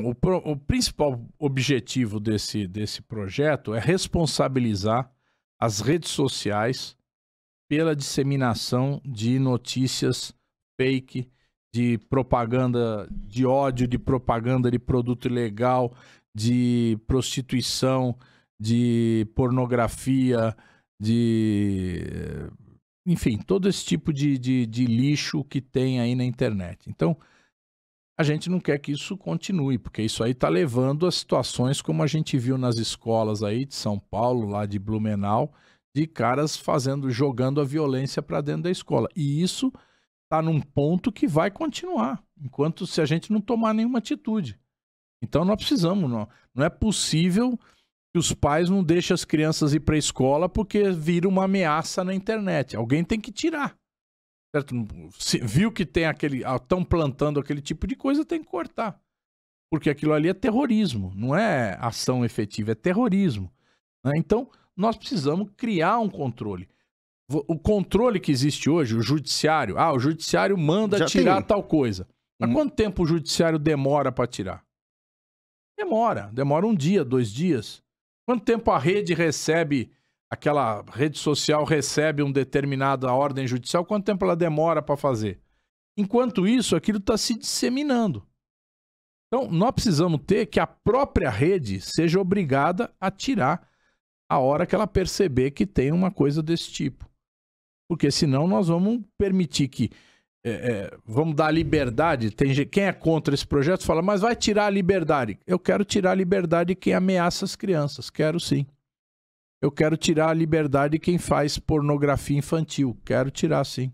Bom, o, pro, o principal objetivo desse, desse projeto é responsabilizar as redes sociais pela disseminação de notícias fake, de propaganda de ódio, de propaganda de produto ilegal, de prostituição, de pornografia, de. Enfim, todo esse tipo de, de, de lixo que tem aí na internet. Então, a gente não quer que isso continue, porque isso aí está levando a situações como a gente viu nas escolas aí de São Paulo, lá de Blumenau, de caras fazendo, jogando a violência para dentro da escola. E isso está num ponto que vai continuar, enquanto se a gente não tomar nenhuma atitude. Então nós precisamos, não, não é possível que os pais não deixem as crianças ir para a escola porque vira uma ameaça na internet. Alguém tem que tirar. Certo? Se viu que tem aquele. estão ah, plantando aquele tipo de coisa, tem que cortar. Porque aquilo ali é terrorismo, não é ação efetiva, é terrorismo. Né? Então, nós precisamos criar um controle. O controle que existe hoje, o judiciário, ah, o judiciário manda Já tirar tem. tal coisa. Mas hum. quanto tempo o judiciário demora para tirar? Demora, demora um dia, dois dias. Quanto tempo a rede recebe aquela rede social recebe uma determinada ordem judicial, quanto tempo ela demora para fazer? Enquanto isso, aquilo está se disseminando. Então, nós precisamos ter que a própria rede seja obrigada a tirar a hora que ela perceber que tem uma coisa desse tipo. Porque senão nós vamos permitir que. É, é, vamos dar liberdade. Tem, quem é contra esse projeto fala, mas vai tirar a liberdade. Eu quero tirar a liberdade de quem ameaça as crianças. Quero sim. Eu quero tirar a liberdade de quem faz pornografia infantil. Quero tirar, sim.